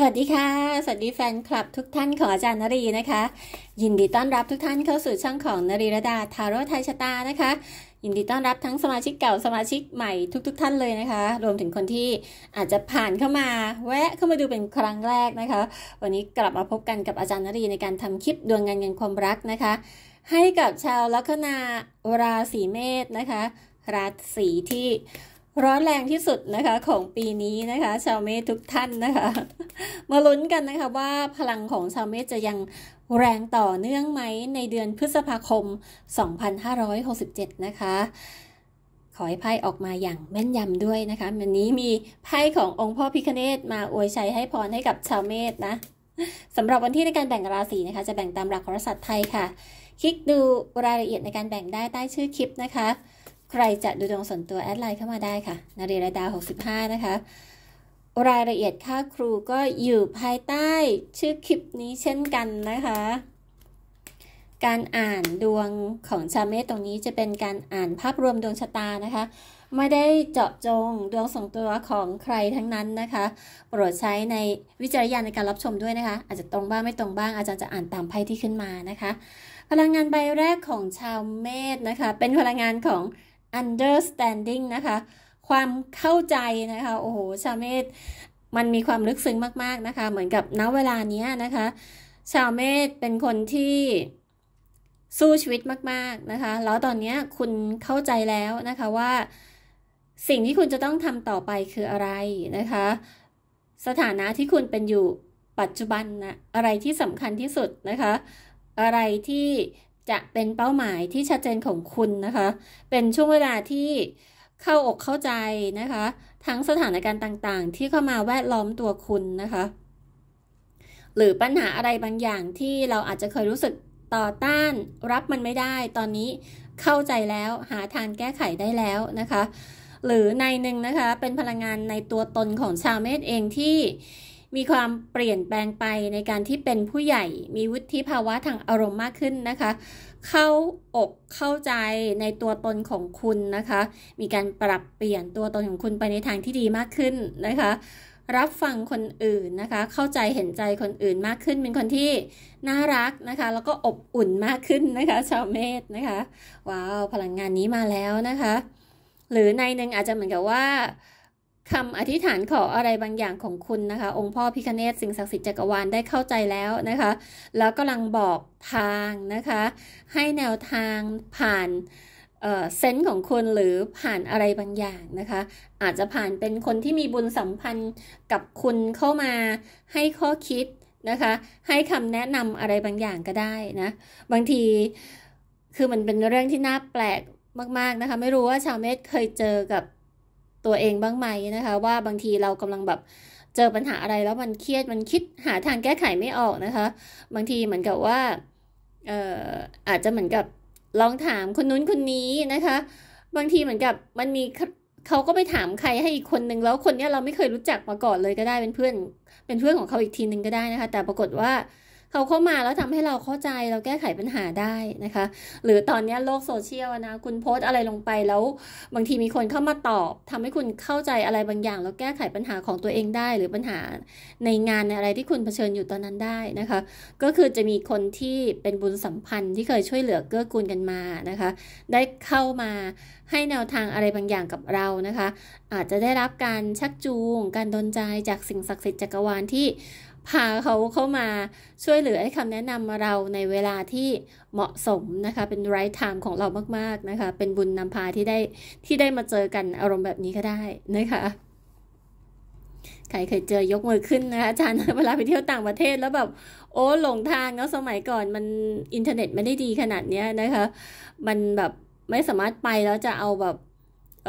สวัสดีค่ะ สวัสดีแฟนคลับทุกท่านของอาจารย์นรีนะคะ ยินดีต้อนรับทุกท่านเข้าสู่ช่องของนรีรดาทาโร่ไทยชะตานะคะ ยินดีต้อนรับทั้งสมาชิกเก่าสมาชิกใหม่ทุกๆทท่านเลยนะคะ รวมถึงคนที่อาจจะผ่านเข้ามาแวะเข้ามาดูเป็นครั้งแรกนะคะ วันนี้กลับมาพบกันกับอาจารย์นรีในการทำคลิปดวงงานเงินความรักนะคะ ให้กับชาวลัคนาราศีเมษนะคะ ราศีที่ร้อนแรงที่สุดนะคะของปีนี้นะคะ ชาวเมษทุกท่านนะคะมาลุ้นกันนะคะว่าพลังของชาวเมษจะยังแรงต่อเนื่องไหมในเดือนพฤษภาคม 2567 นะคะ ขอให้ไพ่ออกมาอย่างแม่นยำด้วยนะคะ วันนี้มีไพ่ขององค์พ่อพิคเนตมาอวยชัยให้พรให้กับชาวเมษนะสำหรับวันที่ในการแบ่งราศีนะคะ จะแบ่งตามหลักโหราศาสตร์ไทยค่ะ คลิกดูรายละเอียดในการแบ่งได้ใต้ชื่อคลิปนะคะใครจะดูดวงส่วนตัวแอดไลน์เข้ามาได้ค่ะ นารีราดา 65 นะคะ รายละเอียดค่าครูก็อยู่ภายใต้ชื่อคลิปนี้เช่นกันนะคะ การอ่านดวงของชาเมตตรงนี้จะเป็นการอ่านภาพรวมดวงชะตานะคะ ไม่ได้เจาะจงดวงส่งตัวของใครทั้งนั้นนะคะ โปรดใช้ในวิจารณญาณในการรับชมด้วยนะคะ อาจจะตรงบ้างไม่ตรงบ้างอาจารย์จะอ่านตามไพ่ที่ขึ้นมานะคะ พลังงานใบแรกของชาวเมษนะคะ เป็นพลังงานของ understanding นะคะความเข้าใจนะคะโอ้โหชาเมธมันมีความลึกซึ้งมากๆนะคะเหมือนกับณเวลานี้นะคะชาวเมธเป็นคนที่สู้ชีวิตมากๆนะคะแล้วตอนนี้คุณเข้าใจแล้วนะคะว่า สิ่งที่คุณจะต้องทำต่อไปคืออะไรนะคะ สถานะที่คุณเป็นอยู่ปัจจุบันนะอะไรที่สำคัญที่สุดนะคะ อะไรที่จะ เป็นเป้าหมายที่ชัดเจนของคุณนะคะ เป็นช่วงเวลาที่เข้าอกเข้าใจนะคะ ทั้งสถานการณ์ต่างๆ ที่เข้ามาแวดล้อมตัวคุณนะคะ หรือปัญหาอะไรบางอย่างที่เราอาจจะเคยรู้สึกต่อต้านรับมันไม่ได้ ตอนนี้เข้าใจแล้วหาทางแก้ไขได้แล้วนะคะ หรือในหนึ่งนะคะเป็นพลังงานในตัวตนของชาวเมษเองที่มีความเปลี่ยนแปลงไปในการที่เป็นผู้ใหญ่มีวุฒิภาวะทางอารมณ์มากขึ้นนะคะ เข้าอกเข้าใจในตัวตนของคุณนะคะ มีการปรับเปลี่ยนตัวตนของคุณไปในทางที่ดีมากขึ้นนะคะ รับฟังคนอื่นนะคะ เข้าใจเห็นใจคนอื่นมากขึ้น เป็นคนที่น่ารักนะคะ แล้วก็อบอุ่นมากขึ้นนะคะ ชาวเมธนะคะว้าวพลังงานนี้มาแล้วนะคะ หรือในหนึ่งอาจจะเหมือนกับว่าคำอธิษฐานขออะไรบางอย่างของคุณนะคะองค์พ่อพิคเนตสิ่งศักดิ์สิทธิ์จักรวาลได้เข้าใจแล้วนะคะแล้วกำลังบอกทางนะคะ ให้แนวทางผ่านเซนส์ของคุณหรือผ่านอะไรบางอย่างนะคะอาจจะผ่านเป็นคนที่มีบุญสัมพันธ์กับคุณเข้ามาให้ข้อคิดนะคะให้คำแนะนำอะไรบางอย่างก็ได้นะบางทีคือมันเป็นเรื่องที่น่าแปลกมากๆนะคะไม่รู้ว่าชาวเมธเคยเจอกับตัวเองบ้างไหมนะคะ ว่าบางทีเรากำลังแบบเจอปัญหาอะไรแล้วมันเครียดมันคิดหาทางแก้ไขไม่ออกนะคะ บางทีเหมือนกับว่าเอ่ออาจจะเหมือนกับลองถามคนนู้นคนนี้นะคะ บางทีเหมือนกับมันมีเขาก็ไปถามใครให้อีกคนนึงแล้วคนนี้เราไม่เคยรู้จักมาก่อนเลยก็ได้ เป็นเพื่อนเป็นเพื่อนของเขาอีกทีนึงก็ได้นะคะแต่ปรากฏว่าเขาเข้ามาแล้วทำให้เราเข้าใจเราแก้ไขปัญหาได้นะคะ หรือตอนนี้โลกโซเชียลนะ คุณโพสอะไรลงไปแล้วบางทีมีคนเข้ามาตอบทำให้คุณเข้าใจอะไรบางอย่าง แล้วแก้ไขปัญหาของตัวเองได้หรือปัญหาในงานในอะไรที่คุณเผชิญอยู่ตอนนั้นได้นะคะ ก็คือจะมีคนที่เป็นบุญสัมพันธ์ที่เคยช่วยเหลือเกื้อกูลกันมานะคะ ได้เข้ามาให้แนวทางอะไรบางอย่างกับเรานะคะ อาจจะได้รับการชักจูง การดนใจจากสิ่งศักดิ์สิทธิ์จักรวาลที่พาเขาเข้ามาช่วยเหลือให้คำแนะนำเราในเวลาที่เหมาะสมนะคะ เป็น right time ของเรามาก ๆนะคะ เป็นบุญนำพาที่ได้ที่ได้มาเจอกันอารมณ์แบบนี้ก็ได้นะคะใครเคยเจอยกมือขึ้นนะคะอาจารย์เวลาไปเที่ยวต่างประเทศแล้วแบบโอ้หลงทางเนาะสมัยก่อนมันอินเทอร์เน็ตไม่ได้ดีขนาดเนี้ยนะคะมันแบบไม่สามารถไปแล้วจะเอาแบบเ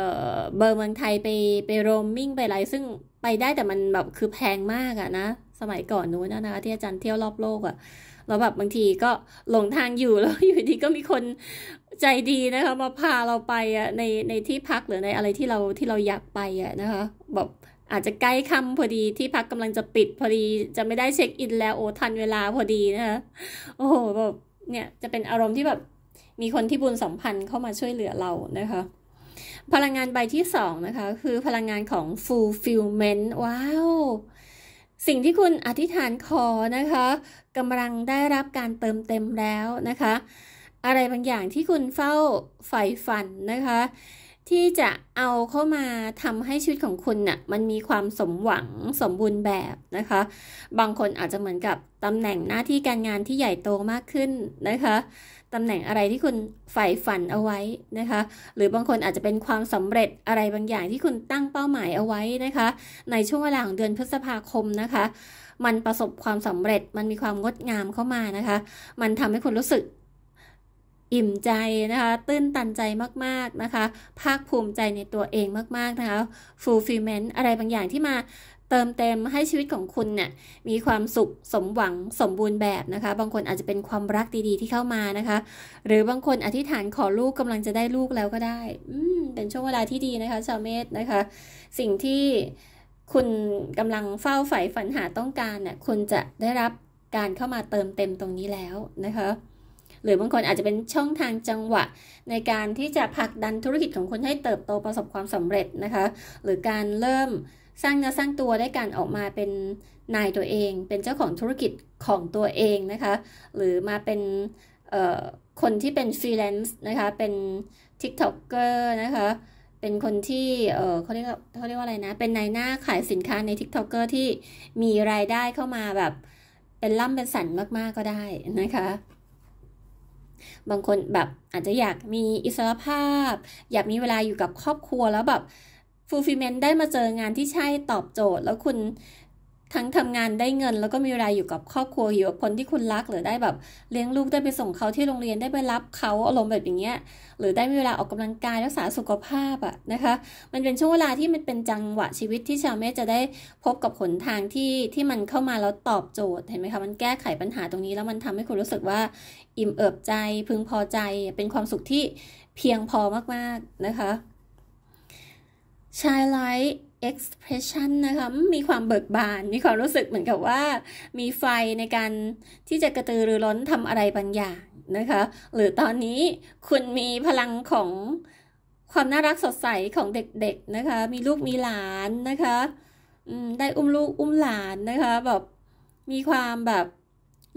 เบอร์เมืองไทยไปไปโรมมิ่งไปอะไรซึ่งไปได้แต่มันแบบคือแพงมากอะนะสมัยก่อนนู้นนะคะที่อาจารย์เที่ยวรอบโลกอะเราแบบบางทีก็หลงทางอยู่แล้วอยู่ดีก็มีคนใจดีนะคะ มาพาเราไปอะในในที่พักหรือในอะไรที่เราที่เราอยากไปอะนะคะแบบอาจจะใกล้ค่ำพอดีที่พักกำลังจะปิด พอดีจะไม่ได้เช็คอินแล้วโอทันเวลาพอดีนะคะโอ้โหแบบเนี่ยจะเป็นอารมณ์ที่แบบมีคนที่บุญสัมพันธ์เข้ามาช่วยเหลือเรานะคะ พลังงานใบที่สองนะคะ คือพลังงานของ fulfillment ว้าวสิ่งที่คุณอธิษฐานขอนะคะกำลังได้รับการเติมเต็มแล้วนะคะ อะไรบางอย่างที่คุณเฝ้าใฝ่ฝันนะคะ ที่จะเอาเข้ามาทำให้ชีวิตของคุณน่ะมันมีความสมหวังสมบูรณ์แบบนะคะ บางคนอาจจะเหมือนกับตำแหน่งหน้าที่การงานที่ใหญ่โตมากขึ้นนะคะตำแหน่งอะไรที่คุณใฝ่ฝันเอาไว้นะคะ หรือบางคนอาจจะเป็นความสำเร็จอะไรบางอย่างที่คุณตั้งเป้าหมายเอาไว้นะคะ ในช่วงเวลาของเดือนพฤษภาคมนะคะ มันประสบความสำเร็จมันมีความงดงามเข้ามานะคะ มันทำให้คุณรู้สึกอิ่มใจนะคะ ตื้นตันใจมาก ๆนะคะ ภาคภูมิใจในตัวเองมากๆนะคะ fulfillment อะไรบางอย่างที่มาเติม เต็ม ให้ชีวิตของคุณเนี่ยมีความสุขสมหวังสมบูรณ์แบบนะคะบางคนอาจจะเป็นความรักดีๆที่เข้ามานะคะ หรือบางคนอธิษฐานขอลูกกำลังจะได้ลูกแล้วก็ได้อืเป็นช่วงเวลาที่ดีนะคะชาวเมษนะคะสิ่งที่คุณกำลังเฝ้าใฝ่ฝันหาต้องการเนี่ยคุณจะได้รับการเข้ามาเติมเต็มตรงนี้แล้วนะคะหรือบางคนอาจจะเป็นช่องทางจังหวะในการที่จะผลักดันธุรกิจของคุณให้เติบโตประสบความสำเร็จนะคะหรือการเริ่มสร้างเนื้อสร้างตัวได้การออกมาเป็นนายตัวเอง เป็นเจ้าของธุรกิจของตัวเองนะคะหรือมาเป็นคนที่เป็นฟรีแลนซ์นะคะเป็น TikToker นะคะเป็นคนที่เขาเรียกเขาเรียกว่าอะไรนะเป็นนายหน้าขายสินค้าใน TikToker ที่มีรายได้เข้ามาแบบเป็นล่ำเป็นสันมากๆก็ได้นะคะบางคนแบบอาจจะอยากมีอิสรภาพอยากมีเวลาอยู่กับครอบครัวแล้วแบบฟูลฟิเมนต์ได้มาเจองานที่ใช่ตอบโจทย์ แล้วคุณทั้งทำงานได้เงิน แล้วก็มีเวลาอยู่กับครอบครัวอยู่กับคนที่คุณรักหรือได้แบบเลี้ยงลูกได้ไปส่งเขาที่โรงเรียนได้ไปรับเขาอารมณ์แบบอย่างเงี้ยหรือได้มีเวลาออกกำลังกาย รักษาสุขภาพอะนะคะ มันเป็นช่วงเวลาที่มันเป็นจังหวะชีวิตที่ชาวเมธจะได้พบกับหนทางที่ที่มันเข้ามาแล้วตอบโจทย์ เห็นไหมคะมันแก้ไขปัญหาตรงนี้แล้วมันทำให้คุณรู้สึกว่าอิ่มเอิบใจพึงพอใจเป็นความสุขที่เพียงพอมากๆนะคะชายไลท์เอ็กซ์เพรสชันนะคะมีความเบิกบานมีความรู้สึกเหมือนกับว่า มีไฟในการที่จะกระตือรือร้นทำอะไรบางอย่างนะคะ หรือตอนนี้คุณมีพลังของความน่ารักสดใสของเด็กๆ นะคะ มีลูกมีหลานนะคะ ได้อุ้มลูกอุ้มหลานนะคะแบบมีความแบบ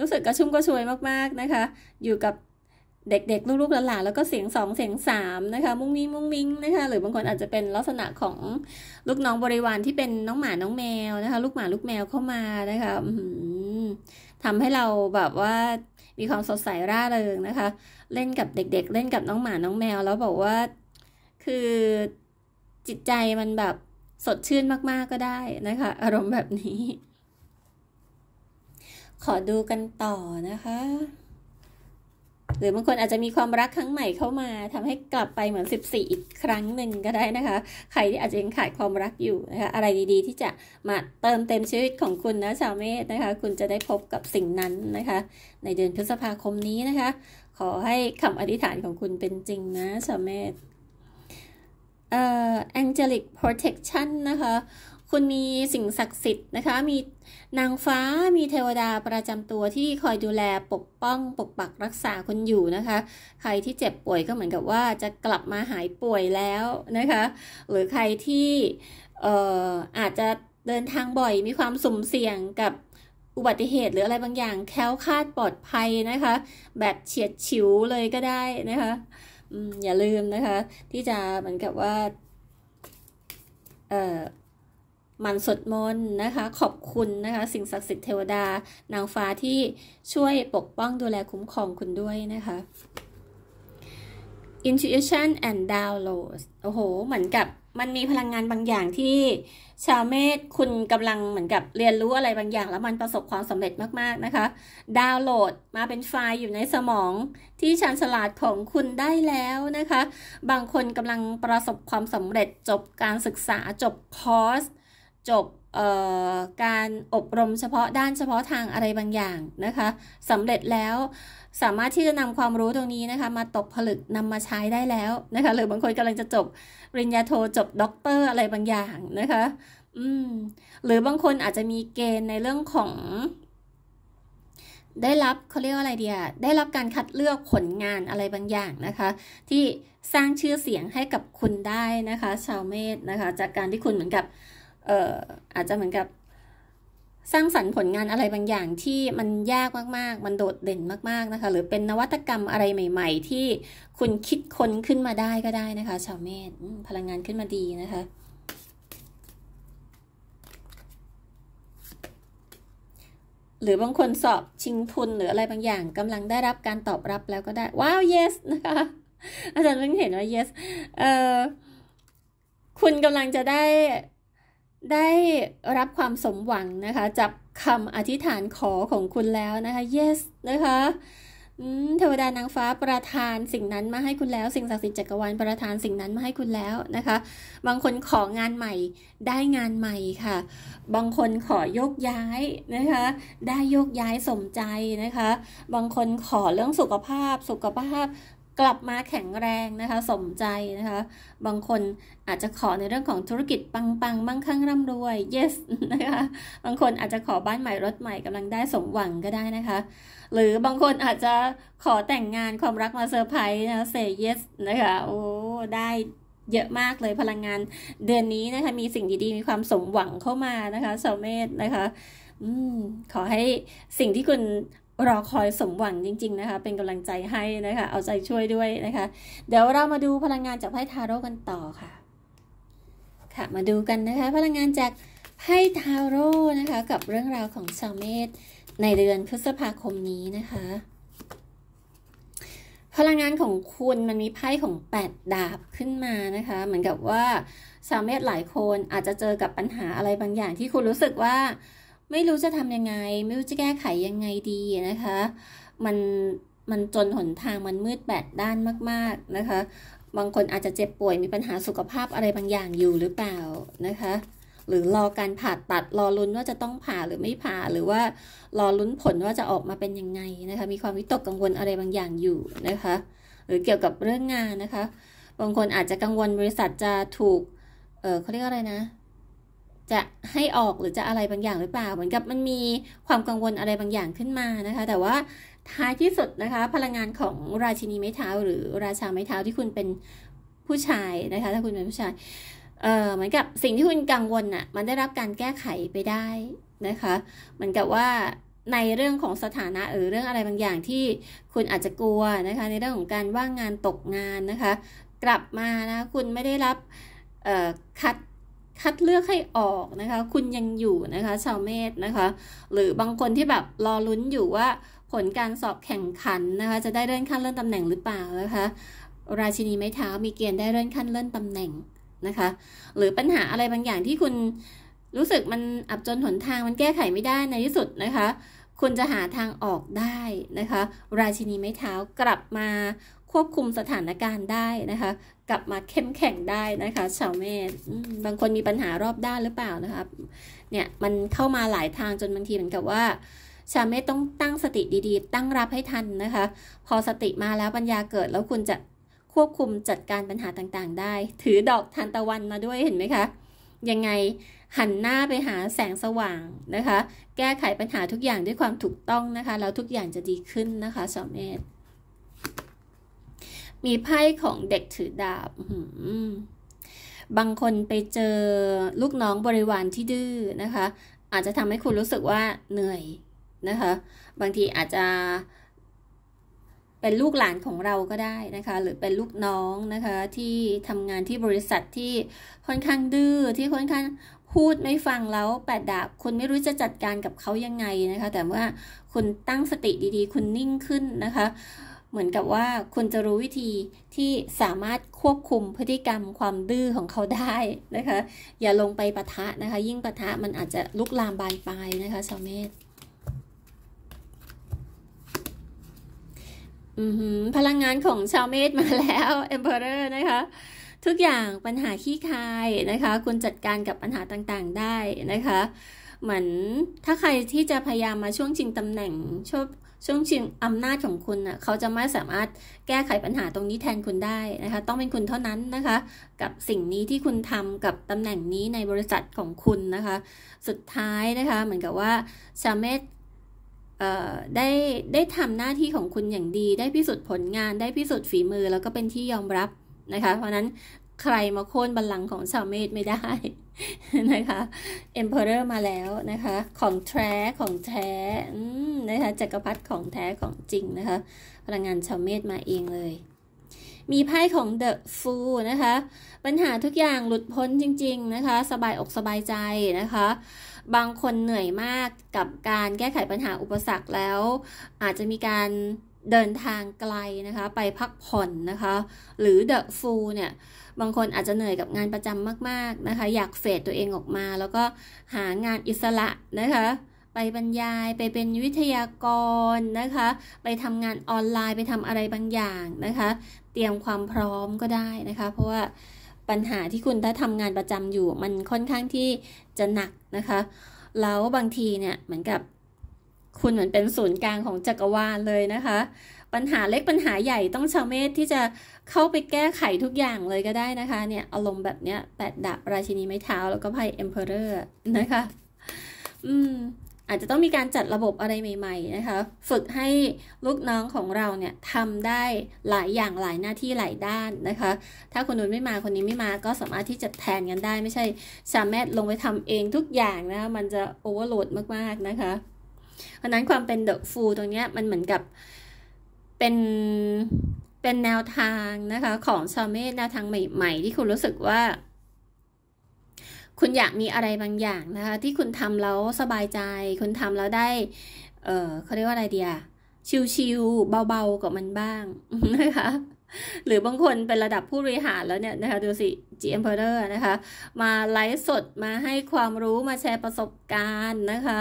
รู้สึกกระชุ่มกระชวยมากๆนะคะอยู่กับเด็กๆลูกๆหลานๆแล้วก็เสียงสองเสียงสามนะคะมุ้งมิ้งมุ้งมิ้งนะคะ หรือบางคนอาจจะเป็นลักษณะของลูกน้องบริวารที่เป็นน้องหมาน้องแมวนะคะ ลูกหมาลูกแมวเข้ามานะคะทำให้เราแบบว่า มีความสดใสร่าเริงนะคะ เล่นกับเด็ก ๆ เล่นกับน้องหมาน้องแมว แล้วบอกว่า คือจิตใจมันแบบสดชื่นมากๆก็ได้นะคะ อารมณ์แบบนี้ ขอดูกันต่อนะคะหรือบางคนอาจจะมีความรักครั้งใหม่เข้ามา ทำให้กลับไปเหมือน 14 อีกครั้งหนึ่งก็ได้นะคะ ใครที่อาจจะยังขาดความรักอยู่นะคะอะไรดีๆที่จะมาเติมเต็มชีวิตของคุณนะชาวเมษนะคะ คุณจะได้พบกับสิ่งนั้นนะคะ ในเดือนพฤษภาคมนี้นะคะ ขอให้คำอธิษฐานของคุณเป็นจริงนะชาวเมษเอ่อ angelic protection นะคะคุณมีสิ่งศักดิ์สิทธิ์นะคะ มีนางฟ้า มีเทวดาประจำตัวที่คอยดูแลปกป้องปกปักรักษาคุณอยู่นะคะ ใครที่เจ็บป่วยก็เหมือนกับว่าจะกลับมาหายป่วยแล้วนะคะ หรือใครที่อออาจจะเดินทางบ่อย มีความสุ่มเสี่ยงกับอุบัติเหตุ หรืออะไรบางอย่าง แค้วคาดปลอดภัยนะคะ แบบเฉียดฉิวเลยก็ได้นะคะอย่าลืมนะคะ ที่จะเหมือนกับว่าเอ่อมันสดมนนะคะ ขอบคุณนะคะ สิ่งศักดิ์สิทธิ์เทวดา นางฟ้าที่ช่วยปกป้องดูแลคุ้มครองคุณด้วยนะคะ intuition and download โอ้โหเหมือนกับมันมีพลังงานบางอย่างที่ชาวเมธคุณกำลังเหมือนกับเรียนรู้อะไรบางอย่าง แล้วมันประสบความสำเร็จมาก ๆ นะคะดาวน์โหลด มาเป็นไฟล์อยู่ในสมองที่ชันฉลาดของคุณได้แล้วนะคะ บางคนกำลังประสบความสำเร็จจบการศึกษาจบคอร์สจบการอบรมเฉพาะด้านเฉพาะทางอะไรบางอย่างนะคะสำเร็จแล้วสามารถที่จะนำความรู้ตรงนี้นะคะ มา ตกผลึกนำมาใช้ได้แล้ว นะคะ หรือบางคนกำลังจะจบปริญญาโท จบด็อกเตอร์ อะไรบางอย่างนะคะอืมหรือบางคนอาจจะมีเกณฑ์ในเรื่องของ ได้รับเขาเรียกว่าอะไรเดียได้รับการคัดเลือกผลงานอะไรบางอย่างนะคะ ที่สร้างชื่อเสียงให้กับคุณได้นะคะ ชาวเมธนะคะจากการที่คุณเหมือนกับเอ่ออาจจะเหมือนกับสร้างสรรค์ผลงานอะไรบางอย่างที่มันยากมากๆ มันโดดเด่นมากๆนะคะ หรือเป็นนวัตกรรมอะไรใหม่ๆที่คุณคิดค้นขึ้นมาได้ก็ได้นะคะชาวเมษพลังงานขึ้นมาดีนะคะ หรือบางคนสอบชิงทุนหรืออะไรบางอย่างกำลังได้รับการตอบรับแล้วก็ได้ว้าว yes นะคะอาจารย์เพิ่งเห็นว่า yes เอ่อคุณกำลังจะได้ได้รับความสมหวังนะคะจากคำอธิษฐานขอของคุณแล้วนะคะ yes นะคะเทวดานางฟ้าประทานสิ่งนั้นมาให้คุณแล้วสิ่งศักดิ์สิทธิ์จักรวาลประทานสิ่งนั้นมาให้คุณแล้วนะคะ บางคนของานใหม่ได้งานใหม่ค่ะ บางคนขอโยกย้ายนะคะ ได้โยกย้ายสมใจนะคะ บางคนขอเรื่องสุขภาพ สุขภาพกลับมาแข็งแรงนะคะสมใจนะคะ บางคนอาจจะขอในเรื่องของธุรกิจปังๆบังคั่งร่ำรวย yes นะคะ บางคนอาจจะขอบ้านใหม่รถใหม่กำลังได้สมหวังก็ได้นะคะ หรือบางคนอาจจะขอแต่งงานความรักมาเซอร์ไพรส์นะเซ y yes นะคะโอ้ได้เยอะมากเลยพลังงาน เดือนนี้นะคะมีสิ่งดีๆ มีความสมหวังเข้ามานะคะสาวเมธนะคะอขอให้สิ่งที่คุณรอคอยสมหวังจริงๆนะคะ เป็นกำลังใจให้นะคะ เอาใจช่วยด้วยนะคะ เดี๋ยวเรามาดูพลังงานจากไพ่ทาโร่กันต่อค่ะ ค่ะ มาดูกันนะคะ พลังงานจากไพ่ทาโร่นะคะกับเรื่องราวของชาวเมธในเดือนพฤษภาคมนี้นะคะ พลังงานของคุณมันมีไพ่ของ 8 ดาบขึ้นมานะคะ เหมือนกับว่าชาวเมธหลายคนอาจจะเจอกับปัญหาอะไรบางอย่างที่คุณรู้สึกว่าไม่รู้จะทำยังไง ไม่รู้จะแก้ไขยังไงดีนะคะ มันมันจนหนทางมันมืดแปดด้านมาก ๆนะคะ บางคนอาจจะเจ็บป่วยมีปัญหาสุขภาพอะไรบางอย่างอยู่หรือเปล่านะคะ หรือรอการผ่าตัดรอลุ้นว่าจะต้องผ่าหรือไม่ผ่า หรือว่ารอลุ้นผลว่าจะออกมาเป็นยังไงนะคะมีความวิตกกังวลอะไรบางอย่างอยู่นะคะ หรือเกี่ยวกับเรื่องงานนะคะ บางคนอาจจะกังวลบริษัทจะถูกเออเขาเรียกอะไรนะจะให้ออกหรือจะอะไรบางอย่างหรือเปล่า เหมือนกับมันมีความกังวลอะไรบางอย่างขึ้นมานะคะ แต่ว่าท้ายที่สุดนะคะพลังงานของราชินีไม้เท้า หรือราชาไม้เท้าที่คุณเป็นผู้ชายนะคะถ้าคุณเป็นผู้ชายเอ่อเหมือนกับสิ่งที่คุณกังวลน่ะมันได้รับการแก้ไขไปได้นะคะ เหมือนกับว่าในเรื่องของสถานะหรือเรื่องอะไรบางอย่างที่คุณอาจจะกลัวนะคะ ในเรื่องของการว่างงานตกงานนะคะกลับมานะคุณไม่ได้รับคัดคัดเลือกให้ออกนะคะคุณยังอยู่นะคะ ชาวเมษนะคะ หรือบางคนที่แบบรอลุ้นอยู่ว่าผลการสอบแข่งขันนะคะ จะได้เลื่อนขั้นเลื่อนตำแหน่งหรือเปล่านะคะ ราชินีไม้เท้ามีเกณฑ์ได้เลื่อนขั้นเลื่อนตำแหน่งนะคะ หรือปัญหาอะไรบางอย่างที่คุณรู้สึกมันอับจนหนทางมันแก้ไขไม่ได้ในที่สุดนะคะ คุณจะหาทางออกได้นะคะ ราชินีไม้เท้ากลับมาควบคุมสถานการณ์ได้นะคะกลับมาเข้มแข็งได้นะคะ ชาวเมธบางคนมีปัญหารอบด้านหรือเปล่านะครับเนี่ยมันเข้ามาหลายทางจนบางทีเหมือนกับว่า ชาวเมธต้องตั้งสติดีๆ ตั้งรับให้ทันนะคะ พอสติมาแล้วปัญญาเกิด แล้วคุณจะควบคุมจัดการปัญหาต่างๆได้ ถือดอกทานตะวันมาด้วยเห็นไหมคะ ยังไงหันหน้าไปหาแสงสว่างนะคะ แก้ไขปัญหาทุกอย่างด้วยความถูกต้องนะคะแล้วทุกอย่างจะดีขึ้นนะคะ ชาวเมธมีไพ่ของเด็กถือดาบบางคนไปเจอลูกน้องบริวารที่ดื้อนะคะ อาจจะทำให้คุณรู้สึกว่าเหนื่อยนะคะ บางทีอาจจะเป็นลูกหลานของเราก็ได้นะคะ หรือเป็นลูกน้องนะคะ ที่ทำงานที่บริษัทที่ค่อนข้างดื้อที่ค่อนข้าง พูดไม่ฟังแล้วแปดดาบคุณไม่รู้จะจัดการกับเขายังไงนะคะ แต่เมื่อคุณตั้งสติดีๆ คุณนิ่งขึ้นนะคะเหมือนกับว่าคุณจะรู้วิธีที่สามารถควบคุมพฤติกรรมความดื้อของเขาได้นะคะอย่าลงไปปะทะนะคะยิ่งปะทะมันอาจจะลุกลามบานปลายนะคะชาวเมธพลังงานของชาวเมธมาแล้วเอมเปอเรอร์นะคะทุกอย่างปัญหาขี้คายนะคะคุณจัดการกับปัญหาต่างๆได้นะคะเหมือนถ้าใครที่จะพยายามมาช่วงชิงตำแหน่งชอบช่วงชิงอำนาจของคุณนะ่ะเขาจะไม่สามารถแก้ไขปัญหาตรงนี้แทนคุณได้นะคะต้องเป็นคุณเท่านั้นนะคะ กับสิ่งนี้ที่คุณทำกับตำแหน่งนี้ในบริษัทของคุณนะคะ สุดท้ายนะคะเหมือนกับว่าชาเมตได้ได้ทำหน้าที่ของคุณอย่างดี ได้พิสูจน์ผลงาน ได้พิสูจน์ฝีมือแล้วก็เป็นที่ยอมรับนะคะเพราะนั้นใครมาโค่นบัลลังก์ของชาวเมธไม่ได้นะคะเอ็มเพอเรอร์มาแล้วนะคะ ของแท้ของแท้นะคะจักรพรรดิของแท้ของจริงนะคะ พลังงานชาวเมธมาเองเลย มีไพ่ของเดอะฟูนะคะปัญหาทุกอย่างหลุดพ้นจริง ๆนะคะ สบายอกสบายใจนะคะ บางคนเหนื่อยมากกับการแก้ไขปัญหาอุปสรรคแล้ว อาจจะมีการเดินทางไกลนะคะ ไปพักผ่อนนะคะ หรือเดอะฟูเนี่ยบางคนอาจจะเหนื่อยกับงานประจำมากๆนะคะ อยากเฟดตัวเองออกมา แล้วก็หางานอิสระนะคะ ไปบรรยายไปเป็นวิทยากรนะคะ ไปทำงานออนไลน์ไปทำอะไรบางอย่างนะคะ เตรียมความพร้อมก็ได้นะคะ เพราะว่าปัญหาที่คุณถ้าทำงานประจำอยู่มันค่อนข้างที่จะหนักนะคะแล้วบางทีเนี่ยเหมือนกับคุณเหมือนเป็นศูนย์กลางของจักรวาลเลยนะคะ ปัญหาเล็กปัญหาใหญ่ต้องชาวเมธที่จะเข้าไปแก้ไขทุกอย่างเลยก็ได้นะคะ เนี่ย อารมณ์แบบเนี้ย แปดดาบราชินีไม้เท้าแล้วก็ไพ่เอ็มเพอเรอร์นะคะ อืม อาจจะต้องมีการจัดระบบอะไรใหม่ๆนะคะ ฝึกให้ลูกน้องของเราเนี่ยทำได้หลายอย่างหลายหน้าที่หลายด้านนะคะ ถ้าคนนู้นไม่มาคนนี้ไม่มาก็สามารถที่จะแทนกันได้ ไม่ใช่สามารถลงไปทำเองทุกอย่างนะ มันจะโอเวอร์โหลดมากๆนะคะ เพราะนั้นความเป็นเดอะฟูลตรงเนี้ยมันเหมือนกับเป็นเป็นแนวทางนะคะ ของชาเมธแนวทางใหม่ ๆ ที่คุณรู้สึกว่า คุณอยากมีอะไรบางอย่างนะคะ ที่คุณทำแล้วสบายใจ คุณทำแล้วได้ เออเขาเรียกว่าอะไรเดียชิวๆเบาๆ กับมันบ้างนะคะหรือบางคนเป็นระดับผู้บริหารแล้วเนี่ยนะคะดูสิ G Emperor นะคะ มาไลฟ์สดมาให้ความรู้มาแชร์ประสบการณ์นะคะ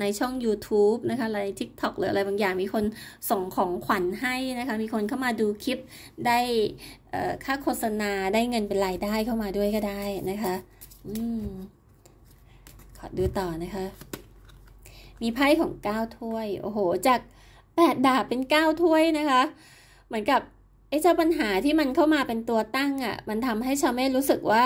ในช่อง YouTube นะคะอะไร TikTok หรืออะไรบางอย่างมีคนส่งของขวัญให้นะคะ มีคนเข้ามาดูคลิปได้ค่าโฆษณาได้เงินเป็นรายได้เข้ามาด้วยก็ได้นะคะ อืมขอดูต่อนะคะ มีไพ่ของ 9 ถ้วย โอ้โห จาก8ดาบเป็น9ถ้วยนะคะเหมือนกับไอ้เจ้าปัญหาที่มันเข้ามาเป็นตัวตั้งอะ่ะ มันทำให้ชาวเม่รู้สึกว่า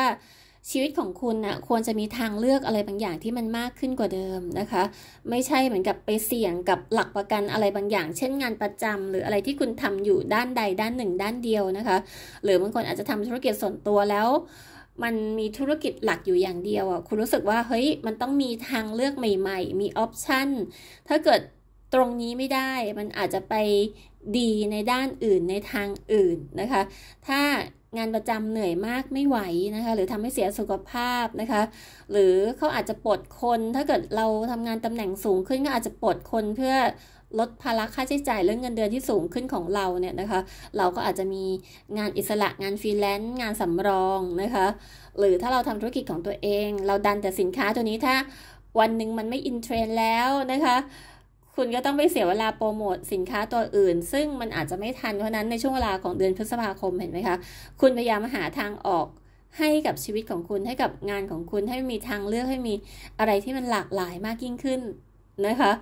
ชีวิตของคุณนะ่ะ ควรจะมีทางเลือกอะไรบางอย่างที่มันมากขึ้นกว่าเดิมนะคะ ไม่ใช่เหมือนกับไปเสี่ยงกับหลักประกันอะไรบางอย่าง เช่นงานประจำหรืออะไรที่คุณทำอยู่ด้านใดด้านหนึ่งด้านเดียวนะคะ หรือบางคนอาจจะทำธุรกิจส่วนตัวแล้ว มันมีธุรกิจหลักอยู่อย่างเดียวอ่ะ คุณรู้สึกว่าเฮ้ยมันต้องมีทางเลือกใหม่ ๆ มีออปชันถ้าเกิดตรงนี้ไม่ได้ มันอาจจะไปดีในด้านอื่นในทางอื่นนะคะ ถ้างานประจำเหนื่อยมากไม่ไหวนะคะ หรือทำให้เสียสุขภาพนะคะ หรือเขาอาจจะปลดคน ถ้าเกิดเราทำงานตำแหน่งสูงขึ้น ก็อาจจะปลดคนเพื่อลดภาระค่าใช้จ่ายเรื่องเงินเดือนที่สูงขึ้นของเราเนี่ยนะคะ เราก็อาจจะมีงานอิสระงานฟรีแลนซ์งานสำรองนะคะ หรือถ้าเราทำธุรกิจของตัวเอง เราดันแต่สินค้าตัวนี้ถ้าวันหนึ่งมันไม่อินเทรนแล้วนะคะคุณก็ต้องไปเสียเวลาโปรโมทสินค้าตัวอื่น ซึ่งมันอาจจะไม่ทันเพราะนั้นในช่วงเวลาของเดือนพฤษภาคมเห็นไหมคะคุณพยายามหาทางออกให้กับชีวิตของคุณ ให้กับงานของคุณให้มีทางเลือกให้มีอะไรที่มันหลากหลายมากยิ่งขึ้นนะคะ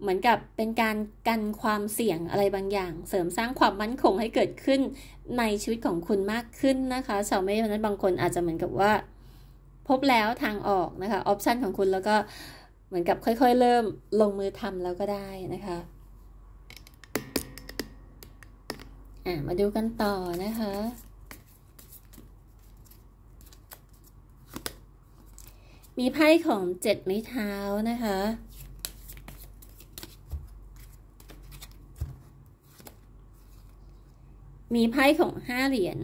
เหมือนกับเป็นการกันความเสี่ยงอะไรบางอย่าง เสริมสร้างความมั่นคงให้เกิดขึ้นในชีวิตของคุณมากขึ้นนะคะชาวเมย์นั้นบางคนอาจจะเหมือนกับว่า พบแล้วทางออกนะคะออปชันของคุณแล้วก็เหมือนกับค่อยๆ เริ่มลงมือทำแล้วก็ได้นะคะ อ่ะ มาดูกันต่อนะคะ มีไพ่ของเจ็ดไม้เท้านะคะ มีไพ่ของห้าเหรียญ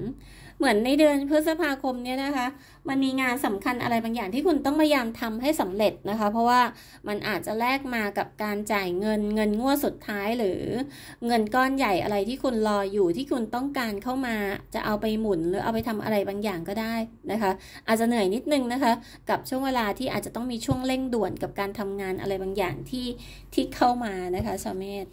เหมือนในเดือนพฤษภาคมเนี่ยนะคะ มันมีงานสำคัญอะไรบางอย่างที่คุณต้องพยายามทำให้สำเร็จนะคะ เพราะว่ามันอาจจะแลกมากับการจ่ายเงินเงินงวดสุดท้ายหรือเงินก้อนใหญ่อะไรที่คุณรออยู่ที่คุณต้องการเข้ามาจะเอาไปหมุน หรือเอาไปทำอะไรบางอย่างก็ได้นะคะ อาจจะเหนื่อยนิดนึงนะคะ กับช่วงเวลาที่อาจจะต้องมีช่วงเร่งด่วนกับการทำงานอะไรบางอย่างที่ที่เข้ามานะคะชาวเมธ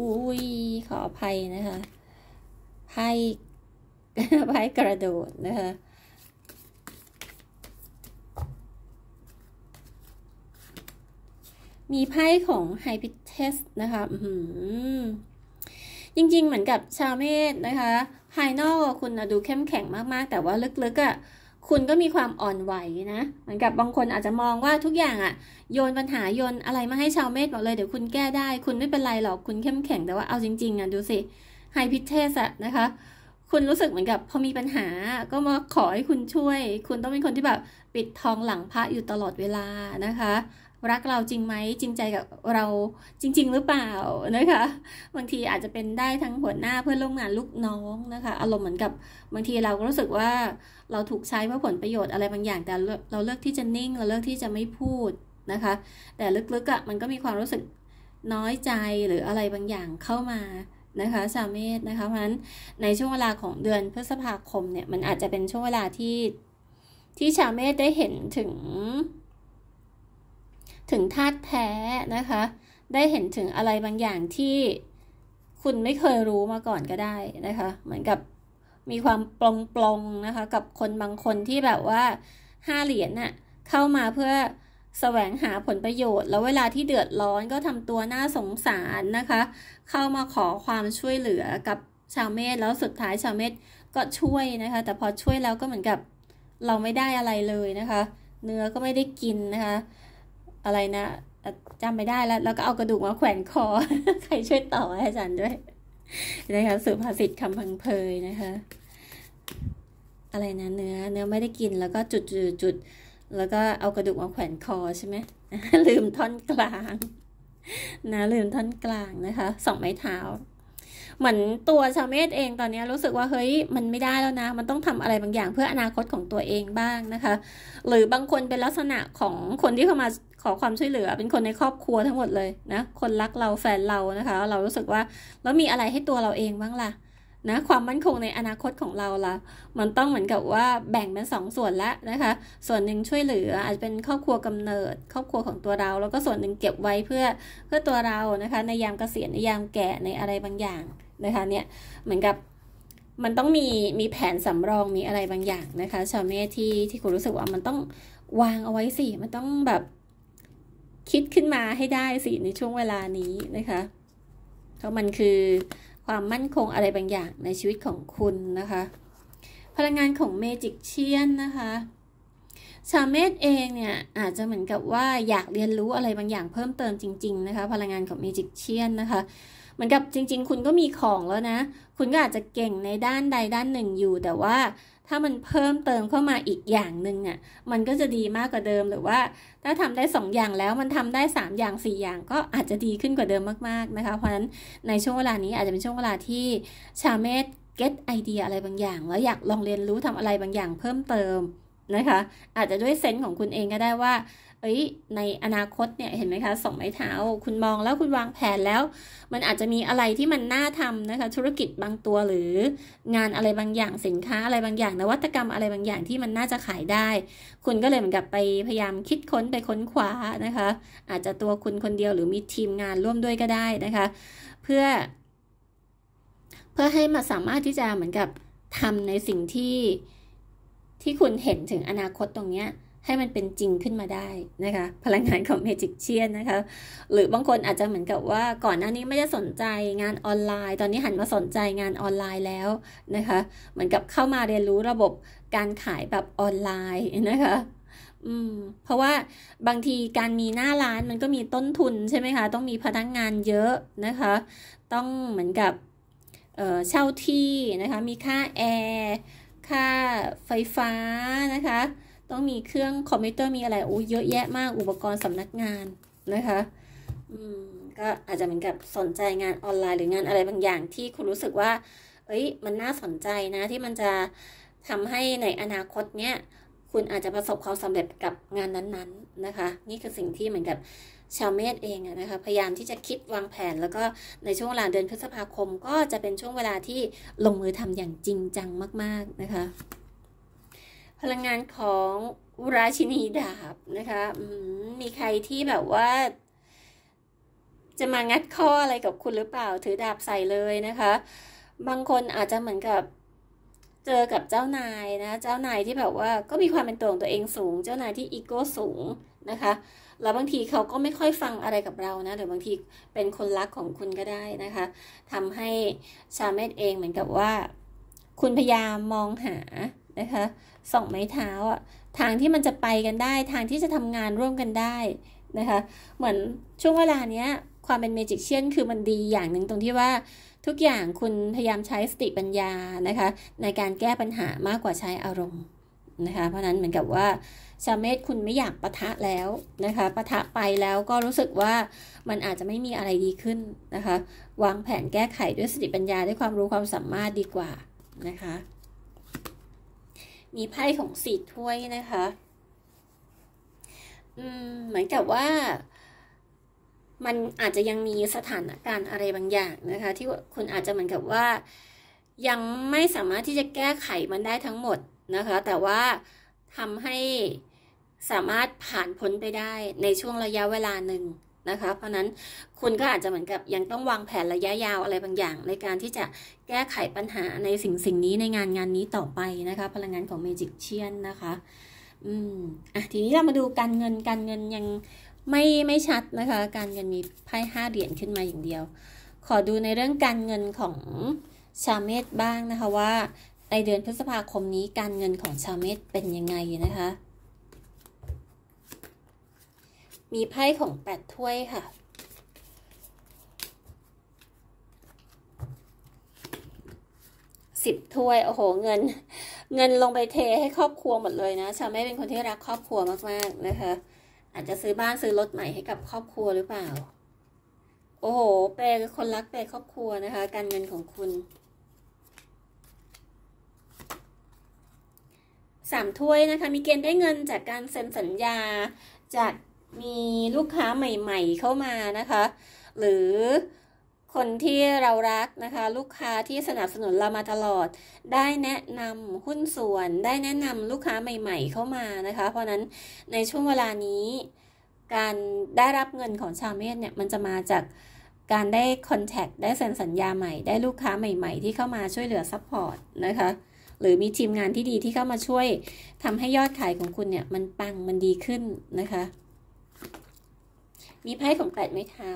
อุ้ยขออภัยนะคะไพ่ไพ่กระโดดนะคะ มีไพ่ของไฮพิเทสนะคะจริงๆเหมือนกับชาวเมธนะคะ ภายนอกคุณดูเข้มแข็งมากๆ แต่ว่าลึกๆอะ่ะคุณก็มีความอ่อนไหวนะ เหมือนกับบางคนอาจจะมองว่าทุกอย่างอะ่ะโยนปัญหาโยนอะไรมาให้ชาวเมธบอกเลย เดี๋ยวคุณแก้ได้ คุณไม่เป็นไรหรอก คุณเข้มแข็งแต่ว่าเอาจริงๆอ่ะดูสิไฮพิเทสอะนะคะ คุณรู้สึกเหมือนกับพอมีปัญหาก็มาขอให้คุณช่วย คุณต้องเป็นคนที่แบบปิดทองหลังพระอยู่ตลอดเวลานะคะรักเราจริงไหมจริงใจกับเราจริง ๆ หรือเปล่านะคะบางทีอาจจะเป็นได้ทั้งหัวหน้าเพื่อนร่วมงานลูกน้องนะคะ อารมณ์เหมือนกับบางทีเราก็รู้สึกว่าเราถูกใช้เพื่อผลประโยชน์อะไรบางอย่าง แต่เราเลือกที่จะนิ่งเราเลือกที่จะไม่พูดนะคะแต่ลึกๆอะ่ะมันก็มีความรู้สึกน้อยใจหรืออะไรบางอย่างเข้ามานะคะ ชาวเมษนะคะเพราะฉะนั้นในช่วงเวลาของเดือนพฤษภาคมเนี่ยมันอาจจะเป็นช่วงเวลา ที่ ที่ชาวเมษได้เห็นถึง ถึงธาตุแท้นะคะ ได้เห็นถึงอะไรบางอย่างที่คุณไม่เคยรู้มาก่อนก็ได้นะคะ เหมือนกับมีความปลงปลงนะคะ กับคนบางคนที่แบบว่าห้าเหรียญน่ะเข้ามาเพื่อแสวงหาผลประโยชน์แล้วเวลาที่เดือดร้อนก็ทำตัวน่าสงสารนะคะ เข้ามาขอความช่วยเหลือกับชาวเมธแล้วสุดท้ายชาวเมธก็ช่วยนะคะแต่พอช่วยแล้วก็เหมือนกับเราไม่ได้อะไรเลยนะคะ เนื้อก็ไม่ได้กินนะคะ อะไรนะจำไม่ได้แล้วแล้วก็เอากระดูกมาแขวนคอใครช่วยต่อให้อาจารย์ด้วยนะคะสุภาษิตคำพังเพยนะคะอะไรนะเนื้อเนื้อไม่ได้กินแล้วก็จุดจุดจุดจดแล้วก็เอากระดูกมาแขวนคอใช่ไหมลืมท่อนกลางนะลืมท่อนกลางนะคะสองไม้เท้า เหมือนตัวชาเมธเองตอนนี้รู้สึกว่าเฮ้ย มันไม่ได้แล้วนะ มันต้องทำอะไรบางอย่างเพื่ออนาคตของตัวเองบ้างนะคะ หรือบางคนเป็นลักษณะของคนที่เข้ามาขอความช่วยเหลือ เป็นคนในครอบครัวทั้งหมดเลยนะคนรักเราแฟนเรานะคะ เรารู้สึกว่าแล้วมีอะไรให้ตัวเราเองบ้างล่ะนะความมั่นคงในอนาคตของเราละมันต้องเหมือนกับว่าแบ่งเป็นสองส่วนละนะคะ ส่วนหนึ่งช่วยเหลืออาจจะเป็นครอบครัวกำเนิด ครอบครัวของตัวเราแล้วก็ส่วนหนึ่งเก็บไว้เพื่อเพื่อตัวเรานะคะ ในยามเกษียณในยามแก่ในอะไรบางอย่างนะคะเนี่ยเหมือนกับมันต้องมีมีแผนสำรองมีอะไรบางอย่างนะคะ ชาวเมธที่ที่คุณรู้สึกว่ามันต้องวางเอาไว้สิมันต้องแบบ คิดขึ้นมาให้ได้สิในช่วงเวลานี้นะคะเพราะมันคือความมั่นคงอะไรบางอย่างในชีวิตของคุณนะคะ พลังงานของเมจิกเชียนนะคะชาเมธเองเนี่ย อาจจะเหมือนกับว่าอยากเรียนรู้อะไรบางอย่างเพิ่มเติมจริงๆนะคะ พลังงานของเมจิกเชียนนะคะเหมือนกับจริงๆ คุณก็มีของแล้วนะคุณก็อาจจะเก่งในด้านใดด้านหนึ่งอยู่แต่ว่าถ้ามันเพิ่มเติมเข้ามาอีกอย่างหนึ่งอะ่ะ มันก็จะดีมากกว่าเดิมหรือว่าถ้าทำได้2อย่างแล้วมันทำได้3อย่าง4อย่างก็อาจจะดีขึ้นกว่าเดิมมากๆนะคะเพราะฉะนั้นในช่วงเวลานี้อาจจะเป็นช่วงเวลาที่ชาเมธเก็ตไอเดียอะไรบางอย่าง แล้วอยากลองเรียนรู้ทำอะไรบางอย่าง เพิ่มเติมนะคะอาจจะด้วยเซนส์ของคุณเองก็ได้ว่าเอ้ยในอนาคตเนี่ยเห็นไหมคะสองไม้เท้า คุณมองแล้วคุณวางแผนแล้ว มันอาจจะมีอะไรที่มันน่าทำนะคะ ธุรกิจบางตัวหรืองานอะไรบางอย่างสินค้า อะไรบางอย่างนวัตกรรม อะไรบางอย่างที่มันน่าจะขายได้ คุณก็เลยเหมือนกับไปพยายามคิดค้นไปค้นคว้านะคะ อาจจะตัวคุณคนเดียวหรือมีทีมงานร่วมด้วยก็ได้นะคะ เพื่อ เพื่อให้มาสามารถที่จะเหมือนกับทำในสิ่งที่ที่คุณเห็นถึงอนาคตตรงเนี้ยให้มันเป็นจริงขึ้นมาได้นะคะ พลังงานของเมจิกเชียนนะคะ หรือบางคนอาจจะเหมือนกับว่าก่อนหน้านี้ไม่ได้สนใจงานออนไลน์ ตอนนี้หันมาสนใจงานออนไลน์แล้วนะคะ เหมือนกับเข้ามาเรียนรู้ระบบการขายแบบออนไลน์นะคะอืมเพราะว่าบางทีการมีหน้าร้านมันก็มีต้นทุนใช่ไหมคะต้องมีพนักงงานเยอะนะคะ ต้องเหมือนกับเเช่าที่นะคะ มีค่าแอร์ค่าไฟฟ้านะคะต้องมีเครื่องคอมพิวเตอร์มีอะไร โอ้เยอะแยะมากอุปกรณ์สำนักงานนะคะอืมก็อาจจะเหมือนกับสนใจงานออนไลน์หรืองานอะไรบางอย่างที่คุณรู้สึกว่า เอ้ยมันน่าสนใจนะที่มันจะทำให้ในอนาคตเนี้ยคุณอาจจะประสบความสำเร็จกับงานนั้นๆนะคะ นี่คือสิ่งที่เหมือนกับชาวเมธเองนะคะพยายามที่จะคิดวางแผนแล้วก็ในช่วงเวลาเดือนพฤษภาคม ก็จะเป็นช่วงเวลาที่ลงมือทำอย่างจริงจังมาก ๆนะคะพลังงานของราชินีดาบนะคะ มีใครที่แบบว่า จะมางัดข้ออะไรกับคุณหรือเปล่าถือดาบใส่เลยนะคะ บางคนอาจจะเหมือนกับเจอกับเจ้านายนะ เจ้านายที่แบบว่าก็มีความเป็นตัวของตัวเองสูง เจ้านายที่อีโก้สูงนะคะ แล้วบางทีเขาก็ไม่ค่อยฟังอะไรกับเรานะหรือบางทีเป็นคนรักของคุณก็ได้นะคะ ทำให้ชาเมตเองเหมือนกับว่า คุณพยายามมองหาะคะสองไม้เท้าอ่ะทางที่มันจะไปกันได้ทางที่จะทำงานร่วมกันได้นะคะ เหมือนช่วงเวลานี้ความเป็นเมจิกเชียนคือมันดีอย่างหนึ่งตรงที่ว่าทุกอย่างคุณพยายามใช้สติปัญญา นะคะ ในการแก้ปัญหามากกว่าใช้อารมณ์นะคะเพราะนั้นเหมือนกับว่าชาเมธคุณไม่อยากปะทะแล้วนะคะปะทะไปแล้วก็รู้สึกว่ามันอาจจะไม่มีอะไรดีขึ้นนะคะ วางแผนแก้ไขด้วยสติปัญญาด้วยความรู้ความสามารถดีกว่านะคะมีไพ่ของสี่ถ้วยนะคะ อืมเหมือนกับว่ามันอาจจะยังมีสถานการณ์อะไรบางอย่างนะคะ ที่คุณอาจจะเหมือนกับว่ายังไม่สามารถที่จะแก้ไขมันได้ทั้งหมดนะคะ แต่ว่าทำให้สามารถผ่านพ้นไปได้ในช่วงระยะเวลาหนึ่งนะคะเพราะนั้นคุณก็อาจจะเหมือนกับยังต้องวางแผนระยะยาวอะไรบางอย่าง ในการที่จะแก้ไขปัญหาในสิ่งสิ่งนี้ในงานงานนี้ต่อไปนะคะ พลังงานของเมจิกเชียนนะคะ อืม อ่ะ ทีนี้เรามาดูการเงินการเงินยังไม่ไม่ชัดนะคะ การเงินมีไพ่ห้าเหรียญขึ้นมาอย่างเดียว ขอดูในเรื่องการเงินของชาเมตบ้างนะคะว่าในเดือนพฤษภาคมนี้ การเงินของชาวเมษเป็นยังไงนะคะมีไพ่ของแปดถ้วยค่ะสิบถ้วย โอ้โหเงินเงินลงไปเทให้ครอบครัวหมดเลยนะชาไม่เป็นคนที่รักครอบครัวมากๆนะคะอาจจะซื้อบ้านซื้อรถใหม่ให้กับครอบครัวหรือเปล่า โอ้โหเปย์คนรักเปย์ครอบครัวนะคะ การเงินของคุณสามถ้วยนะคะมีเกณฑ์ได้เงินจากการเซ็นสัญญาจากมีลูกค้าใหม่ๆ เข้ามานะคะ หรือคนที่เรารักนะคะ ลูกค้าที่สนับสนุนเรามาตลอด ได้แนะนำหุ้นส่วน ได้แนะนำลูกค้าใหม่ ๆ เข้ามานะคะ เพราะนั้นในช่วงเวลานี้ การได้รับเงินของชาวเมธเนี่ย มันจะมาจาก การได้คอนแทค ได้เซ็นสัญญาใหม่ ได้ลูกค้าใหม่ๆ ที่เข้ามาช่วยเหลือซัพพอร์ตนะคะ หรือมีทีมงานที่ดีที่เข้ามาช่วยทำให้ยอดขายของคุณเนี่ย มันปัง มันดีขึ้นนะคะมีไพ่ของแปดไม้เท้า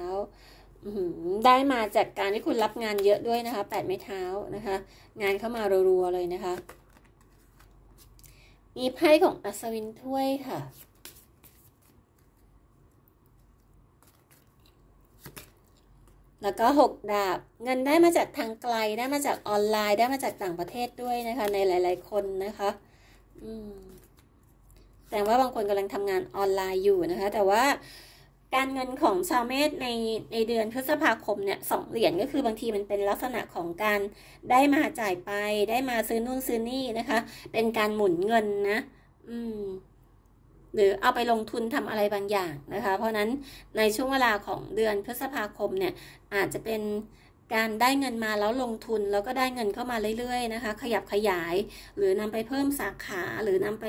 ได้มาจากการที่คุณรับงานเยอะด้วยนะคะแปดไม้เท้านะคะงานเข้ามารัวๆ เลยนะคะ มีไพ่ของอัศวินถ้วยค่ะแล้วก็หกดาบเงินได้มาจากทางไกลได้มาจากออนไลน์ได้มาจากต่างประเทศด้วยนะคะ ในหลายๆคนนะคะ แต่ว่าบางคนกำลังทำงานออนไลน์อยู่นะคะ แต่ว่าการเงินของชาวเมษในในเดือนพฤษภาคมเนี่ยสองเหรียญก็คือบางทีมันเป็นลักษณะของการได้มาจ่ายไปได้มาซื้อนู่นซื้อนี่นะคะเป็นการหมุนเงินนะอืมหรือเอาไปลงทุนทำอะไรบางอย่างนะคะเพราะนั้นในช่วงเวลาของเดือนพฤษภาคมเนี่ยอาจจะเป็นการได้เงินมาแล้วลงทุนแล้วก็ได้เงินเข้ามาเรื่อยๆนะคะขยับขยาย หรือนำไปเพิ่มสาขาหรือนำไป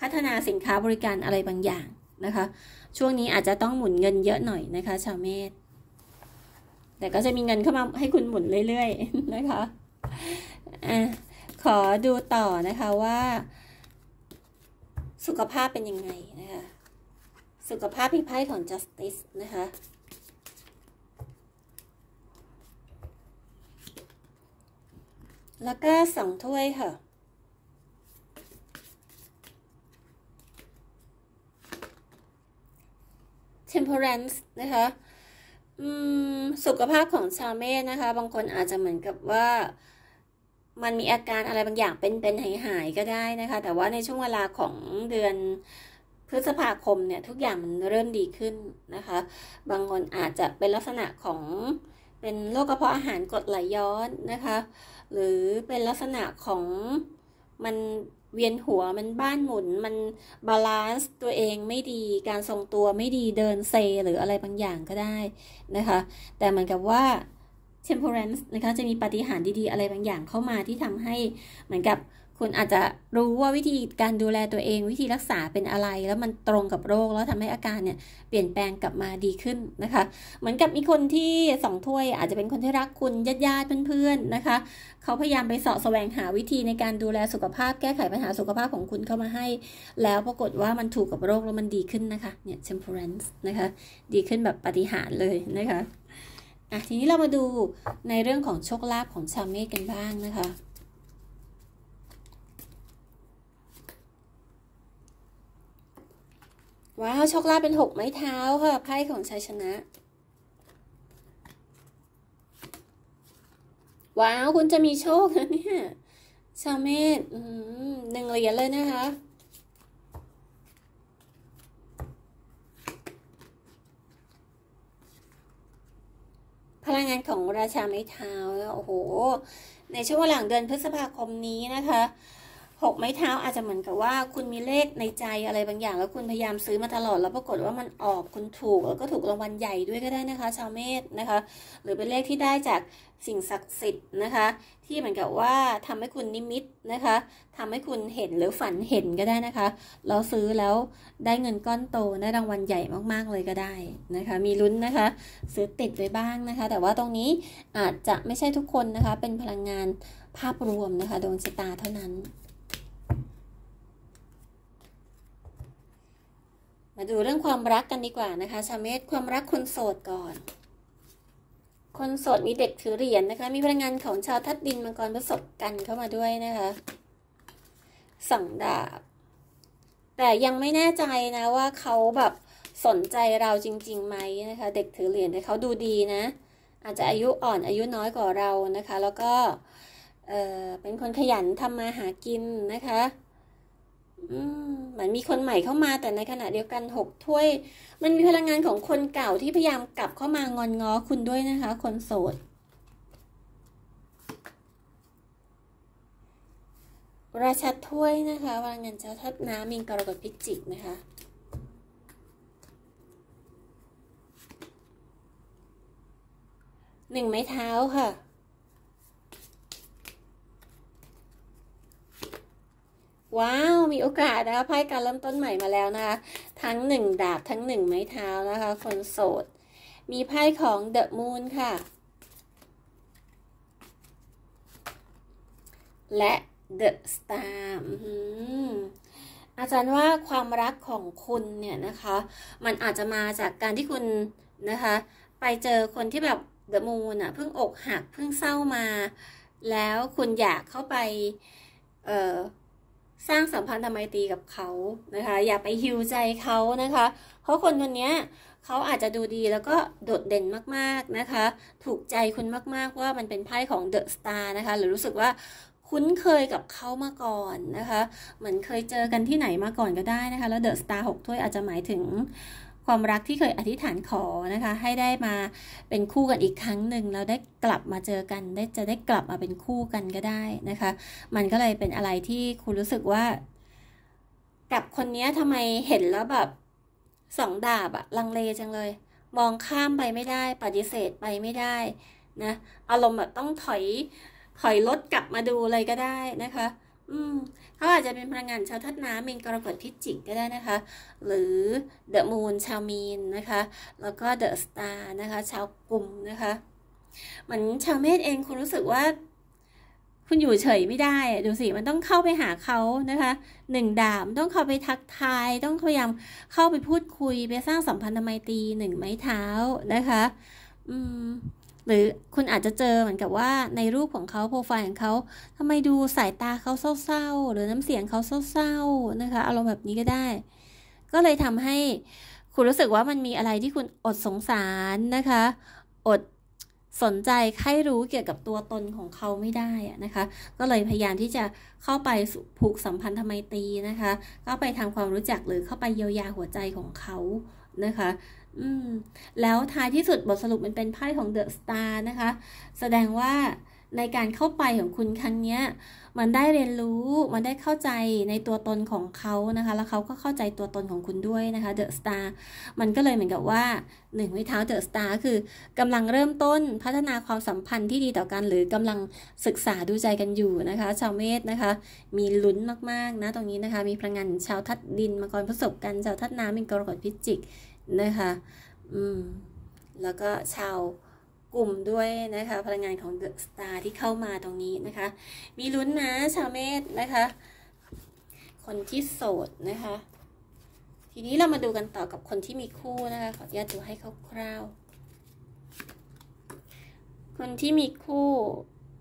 พัฒนาสินค้าบริการอะไรบางอย่างนะคะ ช่วงนี้อาจจะต้องหมุนเงินเยอะหน่อยนะคะ ชาวเมษแต่ก็จะมีเงินเข้ามาให้คุณหมุนเรื่อยๆนะคะ อ่ะ ขอดูต่อนะคะว่า สุขภาพเป็นยังไงนะคะ สุขภาพพิพายของ justice นะคะ แล้วก็สองถ้วยค่ะ temperance นะคะสุขภาพของชาวเมสนะคะ บางคนอาจจะเหมือนกับว่ามันมีอาการอะไรบางอย่างเป็นๆหายหายก็ได้นะคะแต่ว่าในช่วงเวลาของเดือนพฤษภาคมเนี่ยทุกอย่างมันเริ่มดีขึ้นนะคะ บางคนอาจจะเป็นลักษณะของเป็นโรคกระเพาะอาหารกดไหลย้อนนะคะหรือเป็นลักษณะของมันเวียนหัวมันบ้านหมุนมันบาลานซ์ตัวเองไม่ดีการทรงตัวไม่ดีเดินเซหรืออะไรบางอย่างก็ได้นะคะ แต่เหมือนกับว่า temperance นะคะจะมีปฏิหารดีๆอะไรบางอย่างเข้ามาที่ทำให้เหมือนกับคุณอาจจะรู้ว่าวิธีการดูแลตัวเองวิธีรักษาเป็นอะไร แล้วมันตรงกับโรค แล้วทำให้อาการเนี่ยเปลี่ยนแปลงกลับมาดีขึ้นนะคะ เหมือนกับมีคนที่สองถ้วย อาจจะเป็นคนที่รักคุณญาติญาติเพื่อนๆนะคะ เขาพยายามไปเสาะแสวงหาวิธีในการดูแลสุขภาพ แก้ไขปัญหาสุขภาพของคุณเข้ามาให้ แล้วปรากฏว่ามันถูกกับโรคแล้วมันดีขึ้นนะคะเนี่ย temperance นะคะ ดีขึ้นแบบปฏิหารเลยนะคะอ่ะทีนี้เรามาดูในเรื่องของโชคลาภของชาวเมษกันบ้างนะคะว้าวโชคลาภเป็นหกไม้เท้าค่ะ ไพ่ของชัยชนะ ว้าวคุณจะมีโชคนะเนี่ยชาวเมธหนึ่งเหรียญเลยนะคะ พลังงานของราชาไม้เท้า โอ้โห ในช่วงหลังเดือนพฤษภาคมนี้นะคะหกไม้เท้าอาจจะเหมือนกับว่าคุณมีเลขในใจอะไรบางอย่าง แล้วคุณพยายามซื้อมาตลอดแล้วปรากฏว่ามันออกคุณถูกแล้วก็ถูกรางวัลใหญ่ด้วยก็ได้นะคะ ชาวเมษนะคะ หรือเป็นเลขที่ได้จากสิ่งศักดิ์สิทธิ์นะคะ ที่เหมือนกับว่าทำให้คุณนิมิตนะคะ ทำให้คุณเห็นหรือฝันเห็นก็ได้นะคะเราซื้อแล้วได้เงินก้อนโตได้รางวัลใหญ่มากๆเลยก็ได้นะคะ มีลุ้นนะคะซื้อติดไว้บ้างนะคะ แต่ว่าตรงนี้อาจจะไม่ใช่ทุกคนนะคะ เป็นพลังงานภาพรวมนะคะดวงชะตาเท่านั้นมาดูเรื่องความรักกันดีกว่านะคะชาเมธความรักคนโสดก่อน คนโสดมีเด็กถือเหรียญนนะคะ มีพลังงานของชาวทัดดินมังกรผสมกันเข้ามาด้วยนะคะสังดาบแต่ยังไม่แน่ใจนะว่าเขาแบบสนใจเราจริงๆไหมนะคะ เด็กถือเหรียญแต่เขาดูดีนะ อาจจะอายุอ่อนอายุน้อยกว่าเรานะคะ แล้วก็เเป็นคนขยันทำมาหากินนะคะเหมือนมีคนใหม่เข้ามาแต่ในขณะเดียวกันหกถ้วย มันมีพลังงานของคนเก่าที่พยายามกลับเข้ามางอนง้อคุณด้วยนะคะ คนโสด ราชาถ้วยนะคะ พลังงานเจ้าทับน้ำมีกรกฎพิจิกนะคะ หนึ่งไม้เท้าค่ะว้าว มีโอกาสนะคะไพ่การเริ่มต้นใหม่มาแล้วนะคะ ทั้งหนึ่งดาบทั้งหนึ่งไม้เท้านะคะ คนโสด มีไพ่ของเดอะมูนค่ะ และเดอะสตาร์อาจารย์ว่าความรักของคุณเนี่ยนะคะ มันอาจจะมาจากการที่คุณนะคะ ไปเจอคนที่แบบเดอะมูนอ่ะ เพิ่งอกหักเพิ่งเศร้ามา แล้วคุณอยากเข้าไปเอ่อสร้างสัมพันธ์ทำไมตีกับเขานะคะ อย่าไปหิวใจเขานะคะ เพราะคนคนนี้เขาอาจจะดูดีแล้วก็โดดเด่นมากๆนะคะ ถูกใจคุณมากๆว่ามันเป็นไพ่ของเดอะสตาร์นะคะ หรือรู้สึกว่าคุ้นเคยกับเขามาก่อนนะคะเหมือนเคยเจอกันที่ไหนมาก่อนก็ได้นะคะ แล้วเดอะสตาร์หกถ้วยอาจจะหมายถึงความรักที่เคยอธิษฐานขอนะคะ ให้ได้มาเป็นคู่กันอีกครั้งหนึ่งเราได้กลับมาเจอกัน ได้จะได้กลับมาเป็นคู่กันก็ได้นะคะ มันก็เลยเป็นอะไรที่คุณรู้สึกว่า กับคนนี้ทำไมเห็นแล้วแบบสอง ดาบอะลังเลจังเลย มองข้ามไปไม่ได้ปฏิเสธไปไม่ได้นะอารมณ์แบบต้องถอยถอยรถกลับมาดูเลยก็ได้นะคะอืมเขาอาจจะเป็นพลังงานชาวธาตุน้ำมีนกรกฎพิจิกก็ได้นะคะ หรือเดอะมูนชาวมีนนะคะ แล้วก็เดอะสตาร์นะคะ ชาวกลุ่มนะคะ เหมือนชาวเมษเองคุณรู้สึกว่า คุณอยู่เฉยไม่ได้ดูสิ มันต้องเข้าไปหาเขานะคะ หนึ่งดามต้องเข้าไปทักทาย ต้องพยายามเข้าไปพูดคุยไปสร้างสัมพันธไมตรีหนึ่งไม้เท้านะคะ อืมหรือคุณอาจจะเจอเหมือนกับว่าในรูปของเขาโปรไฟล์ของเขาทำไมดูสายตาเขาเศร้า ๆ หรือน้ำเสียงเขาเศร้า ๆ นะคะอารมณ์แบบนี้ก็ได้ ก็เลยทำให้คุณรู้สึกว่ามันมีอะไรที่คุณอดสงสารนะคะ อดสนใจใครรู้เกี่ยวกับตัวตนของเขาไม่ได้อะนะคะ ก็เลยพยายามที่จะเข้าไปผูกสัมพันธ์ทำไมตีนะคะ ก็ไปทำความรู้จักหรือเข้าไปเยียวยาหัวใจของเขานะคะ อืม แล้วท้ายที่สุดบทสรุปมันเป็นไพ่ของเดอะสตาร์นะคะ แสดงว่าในการเข้าไปของคุณครั้งนี้ มันได้เรียนรู้มันได้เข้าใจในตัวตนของเขานะคะ แล้วเขาก็เข้าใจตัวตนของคุณด้วยนะคะเดอะสตาร์มันก็เลยเหมือนกับว่าหนึ่งวิเท้าเดอะสตาร์คือกำลังเริ่มต้นพัฒนาความสัมพันธ์ที่ดีต่อกัน หรือกำลังศึกษาดูใจกันอยู่นะคะชาวเมษนะคะ มีลุ้นมากๆนะ ตรงนี้นะคะ มีพลังงานชาวทัดดินมังกรผสมกันชาวทัดน้ำเป็นกรกฎพิจิกนะคะอืมแล้วก็ชาวกลุ่มด้วยนะคะพลังงานของเดอะสตาร์ที่เข้ามาตรงนี้นะคะมีลุ้นนะชาวเมธนะคะ คนที่โสดนะคะ ทีนี้เรามาดูกันต่อกับคนที่มีคู่นะคะ ขออนุญาตดูให้คร่าวๆคนที่มีคู่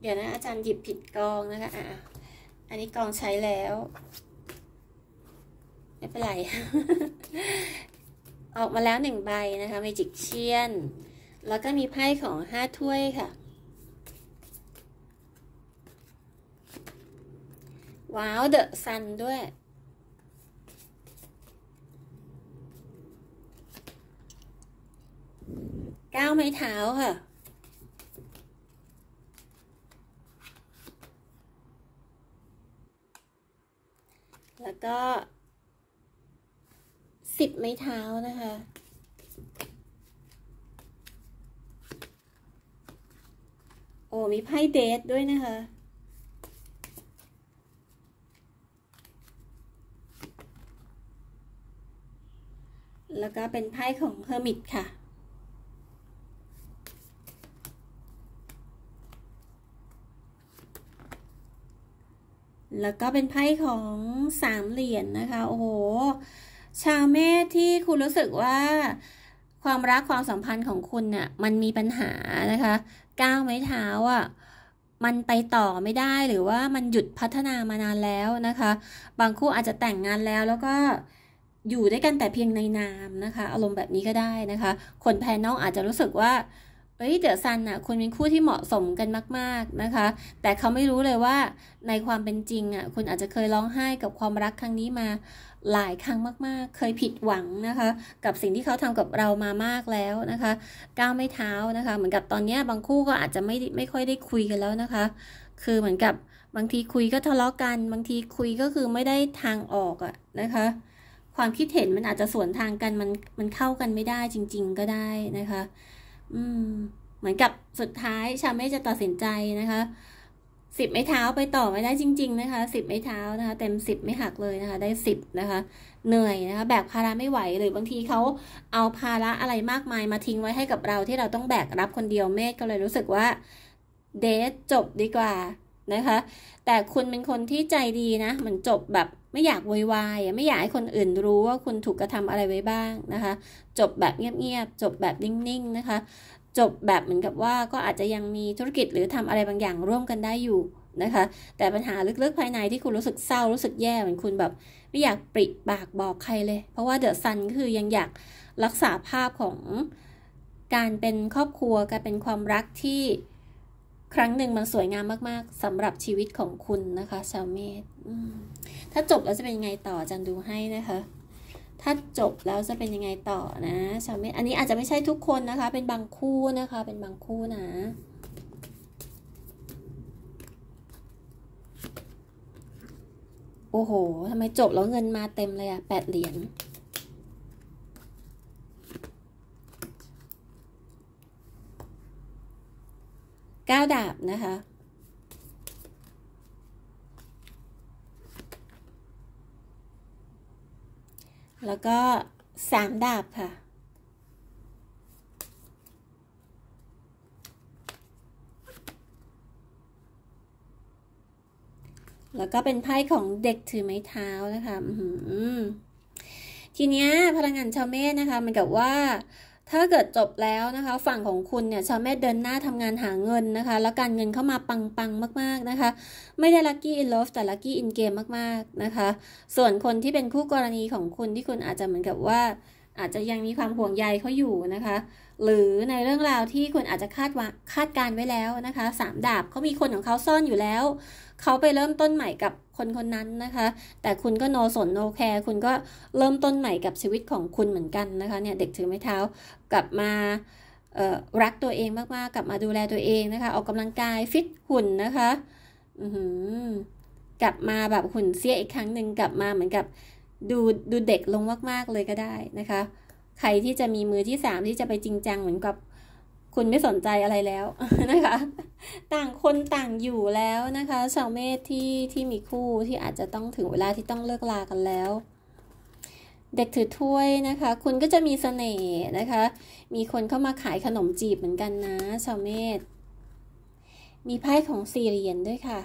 เดี๋ยวนะอาจารย์หยิบผิดกองนะคะอ่ะอันนี้กองใช้แล้ว ไม่เป็นไร ออกมาแล้วหนึ่งใบนะคะเมจิกเชียนแล้วก็มีไพ่ของห้าถ้วยค่ะ ว้าว เดอะซันด้วย เก้าไม้เท้าค่ะ แล้วก็สิบไม้เท้านะคะมีไพ่เดทด้วยนะคะ แล้วก็เป็นไพ่ของเฮอร์มิตค่ะ แล้วก็เป็นไพ่ของสามเหรียญนนะคะ โอ้โห ชาวเมษที่คุณรู้สึกว่าความรักความสัมพันธ์ของคุณเนะ่ยมันมีปัญหานะคะก้าวไม้เท้าอ่ะ มันไปต่อไม่ได้หรือว่ามันหยุดพัฒนามานานแล้วนะคะ บางคู่อาจจะแต่งงานแล้วแล้วก็อยู่ด้วยกันแต่เพียงในนามนะคะ อารมณ์แบบนี้ก็ได้นะคะ คนภายนอกอาจจะรู้สึกว่าเอ้ย เดอะซันอ่ะ คุณเป็นคู่ที่เหมาะสมกันมาก ๆ นะคะ แต่เขาไม่รู้เลยว่าในความเป็นจริงอ่ะ คุณอาจจะเคยร้องไห้กับความรักครั้งนี้มาหลายครั้งมากๆ เคยผิดหวังนะคะกับสิ่งที่เขาทำกับเรามามากแล้วนะคะ ก้าวไม่เท้านะคะ เหมือนกับตอนนี้บางคู่ก็อาจจะไม่ไม่ค่อยได้คุยกันแล้วนะคะ คือเหมือนกับบางทีคุยก็ทะเลาะกัน บางทีคุยก็คือไม่ได้ทางออกอะนะคะ ความคิดเห็นมันอาจจะสวนทางกันมัน มันเข้ากันไม่ได้จริง ๆ ก็ได้นะคะ อืม เหมือนกับสุดท้าย ชาเม่จะตัดสินใจนะคะสิบไม้เท้าไปต่อไม่ได้จริงๆ นะคะสิบไม้เท้านะคะ เต็มสิบไม่หักเลยนะคะ ได้สิบนะคะ เหนื่อยนะคะแบกภาระไม่ไหวหรือบางทีเขาเอาภาระอะไรมากมายมาทิ้งไว้ให้กับเรา ที่เราต้องแบกรับคนเดียวเมฆก็เลยรู้สึกว่าเดทจบดีกว่านะคะ แต่คุณเป็นคนที่ใจดีนะเหมือนจบแบบไม่อยากว่นวายไม่อยากให้คนอื่นรู้ว่าคุณถูกกระทำอะไรไว้บ้างนะคะ จบแบบเงียบๆจบแบบนิ่งๆ นะคะจบแบบเหมือนกับว่าก็อาจจะยังมีธุรกิจหรือทำอะไรบางอย่างร่วมกันได้อยู่นะคะ แต่ปัญหาลึกๆภายในที่คุณรู้สึกเศร้ารู้สึกแย่ เหมือนคุณแบบ ไม่อยากปริปากบอกใครเลย เพราะว่าเดอะซันคือยังอยากรักษาภาพของการเป็นครอบครัวการเป็นความรักที่ครั้งหนึ่งมันสวยงามมากๆสำหรับชีวิตของคุณนะคะชาวเมธถ้าจบแล้วจะเป็นยังไงต่อจันดูให้นะคะถ้าจบแล้วจะเป็นยังไงต่อนะ ชาวเมธอันนี้อาจจะไม่ใช่ทุกคนนะคะ เป็นบางคู่นะคะ เป็นบางคู่นะ โอ้โห ทำไมจบแล้วเงินมาเต็มเลยอะ แปดเหรียญเก้าดาบนะคะแล้วก็สามดาบค่ะ แล้วก็เป็นไพ่ของเด็กถือไม้เท้านะคะ ทีเนี้ยพลังงานชาวเมฆนะคะ มันกับว่าถ้าเกิดจบแล้วนะคะฝั่งของคุณเนี่ยชาวเมษเดินหน้าทำงานหาเงินนะคะ แล้วการเงินเข้ามาปังๆ มากๆนะคะ ไม่ได้ลัคกี้อินลฟแต่ลัคกี้อินเกมมากๆนะคะ ส่วนคนที่เป็นคู่กรณีของคุณที่คุณอาจจะเหมือนกับว่า อาจจะยังมีความห่วงใยเขาอยู่นะคะ หรือในเรื่องราวที่คุณอาจจะคาดว่าคาดการไว้แล้วนะคะสามดาบเขามีคนของเขาซ่อนอยู่แล้วเขาไปเริ่มต้นใหม่กับคนคนนั้นนะคะ แต่คุณก็โนสนโนแคร์ คุณก็เริ่มต้นใหม่กับชีวิตของคุณเหมือนกันนะคะ เนี่ย เด็กถือไม้เท้า กลับมารักตัวเองมากๆกลับมาดูแลตัวเองนะคะออกกำลังกายฟิตหุ่นนะคะ กลับมาแบบหุ่นเสียอีกครั้งหนึ่งกลับมาเหมือนกับดูดูเด็กลงมากๆเลยก็ได้นะคะ ใครที่จะมีมือที่สามที่จะไปจริงจังเหมือนกับคุณไม่สนใจอะไรแล้วนะคะ ต่างคนต่างอยู่แล้วนะคะ ชาวเมธที่ที่มีคู่ที่อาจจะต้องถึงเวลาที่ต้องเลิกลากันแล้ว เด็กถือถ้วยนะคะ คุณก็จะมีสเสน่ห์นะคะ มีคนเข้ามาขายขนมจีบเหมือนกันนะ ชาวเมธมีไพ่ของสี่เหรียญด้วยค่ะ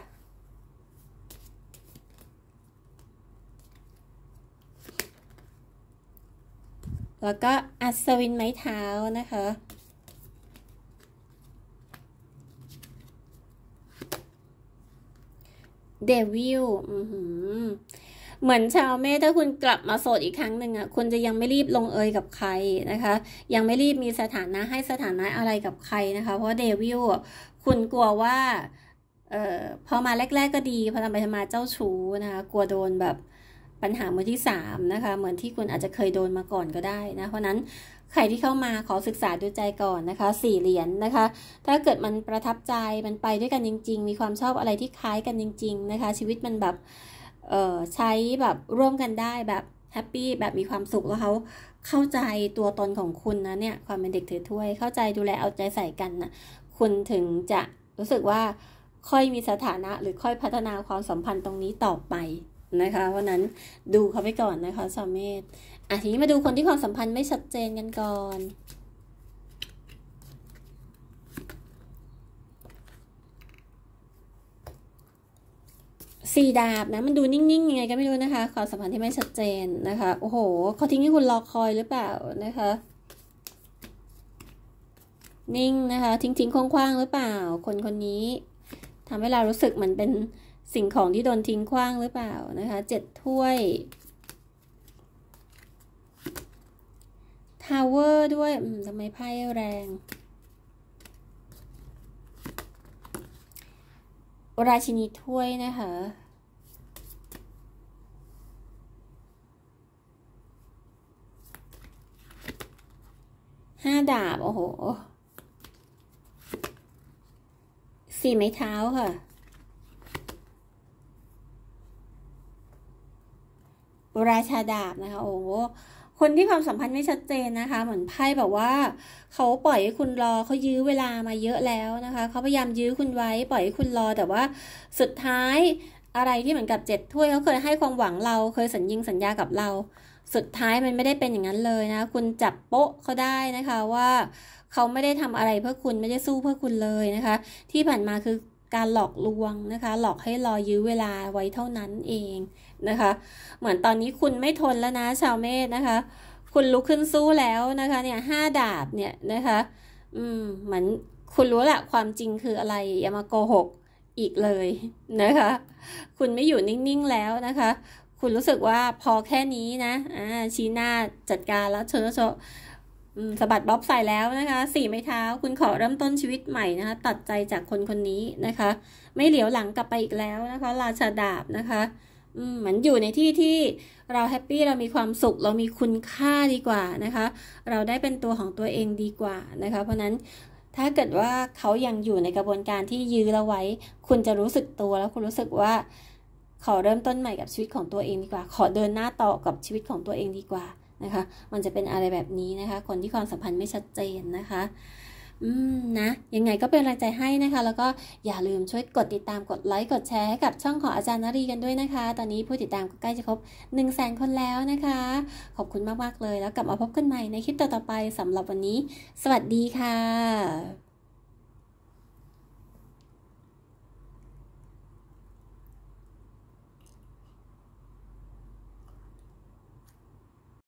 แล้วก็อัศวินไม้เท้านะคะเดวิลเหมือนชาวเมษถ้าคุณกลับมาโสดอีกครั้งหนึ่งอ่ะคุณจะยังไม่รีบลงเอยกับใครนะคะ ยังไม่รีบมีสถานะให้สถานะอะไรกับใครนะคะเพราะเดวิลคุณกลัวว่าเอ่อพอมาแรกๆก็ดีพอทำไปทำมาเจ้าชู้นะคะกลัวโดนแบบปัญหามือที่สามนะคะ เหมือนที่คุณอาจจะเคยโดนมาก่อนก็ได้นะ เพราะนั้นใครที่เข้ามาขอศึกษาดูใจก่อนนะคะสี่เหรียญนนะคะ ถ้าเกิดมันประทับใจมันไปด้วยกันจริง ๆ มีความชอบอะไรที่คล้ายกันจริง ๆ นะคะ ชีวิตมันแบบเออใช้แบบร่วมกันได้แบบแฮปปี้แบบมีความสุขแล้วเขาเข้าใจตัวตนของคุณนะเนี่ย ความเป็นเด็กถือถ้วยเข้าใจดูแลเอาใจใส่กันนะคุณถึงจะรู้สึกว่าค่อยมีสถานะ หรือค่อยพัฒนาความสัมพันธ์ตรงนี้ต่อไปนะคะ เพราะนั้นดูเขาไปก่อนนะคะสาวเมธอ่ะทีนี้มาดูคนที่ความสัมพันธ์ไม่ชัดเจนกันก่อน สี่ดาบนะมันดูนิ่งๆยังไงก็ไม่รู้นะคะความสัมพันธ์ที่ไม่ชัดเจนนะคะโอ้โหเขาทิ้งให้คุณรอคอยหรือเปล่านะคะนิ่งนะคะทิ้งทิ้งคว้างๆหรือเปล่า คนคนนี้ทำให้เรารู้สึกเหมือนเป็นสิ่งของที่โดนทิ้งคว้างหรือเปล่านะคะเจ็ดถ้วยทาวเวอร์ด้วยทำไมไพ่แรง ราชินีถ้วยนะคะห้าดาบ โอ้โห สี่ไม้เท้าค่ะราชาดาบนะคะ โอ้โหคนที่ความสัมพันธ์ไม่ชัดเจนนะคะ เหมือนไพ่แบบว่า เขาปล่อยให้คุณรอ เขายื้อเวลามาเยอะแล้วนะคะ เขาพยายามยื้อคุณไว้ ปล่อยให้คุณรอ แต่ว่าสุดท้ายอะไรที่เหมือนกับเจ็ดถ้วยเขาเคยให้ความหวังเรา เคยสัญญิงสัญญากับเรา สุดท้ายมันไม่ได้เป็นอย่างนั้นเลยนะ คุณจับโป๊ะ เขาได้นะคะว่า เขาไม่ได้ทำอะไรเพื่อคุณไม่ได้สู้เพื่อคุณเลยนะคะ ที่ผ่านมาคือการหลอกลวงนะคะ หลอกให้รอยื้อเวลาไว้เท่านั้นเองนะคะ เหมือนตอนนี้คุณไม่ทนแล้วนะชาวเมธนะคะ คุณลุกขึ้นสู้แล้วนะคะ เนี่ยห้าดาบเนี่ยนะคะ อืมเหมือนคุณรู้แหละความจริงคืออะไรอย่ามาโกหกอีกเลยนะคะ คุณไม่อยู่นิ่งๆแล้วนะคะ คุณรู้สึกว่าพอแค่นี้นะอ่าชี้หน้าจัดการแล้วเชญเชอสะบัดบ๊อบใส่แล้วนะคะสี่ไม้เท้า คุณขอเริ่มต้นชีวิตใหม่นะคะ ตัดใจจากคนคนนี้นะคะ ไม่เหลียวหลังกลับไปอีกแล้วนะคะ ราชาดาบนะคะเหมือนอยู่ในที่ที่เราแฮปปี้เรามีความสุข เรามีคุณค่าดีกว่านะคะ เราได้เป็นตัวของตัวเองดีกว่านะคะ เพราะนั้นถ้าเกิดว่าเขายังอยู่ในกระบวนการที่ยื้อเราไว้ คุณจะรู้สึกตัวแล้วคุณรู้สึกว่า ขอเริ่มต้นใหม่กับชีวิตของตัวเองดีกว่า ขอเดินหน้าต่อกับชีวิตของตัวเองดีกว่านะคะมันจะเป็นอะไรแบบนี้นะคะ คนที่ความสัมพันธ์ไม่ชัดเจนนะคะ อืม นะ ยังไงก็เป็นแรงใจให้นะคะ แล้วก็อย่าลืมช่วยกดติดตามกดไลค์ กดแชร์ให้กับช่องของอาจารย์นรีกันด้วยนะคะ ตอนนี้ผู้ติดตามก็ใกล้จะครบ1 0 0 0 0แสนคนแล้วนะคะ ขอบคุณมาก ๆ เลยแล้วกลับมาพบกันใหม่ในคลิปต่อๆไปสำหรับวันนี้ สวัสดีค่ะ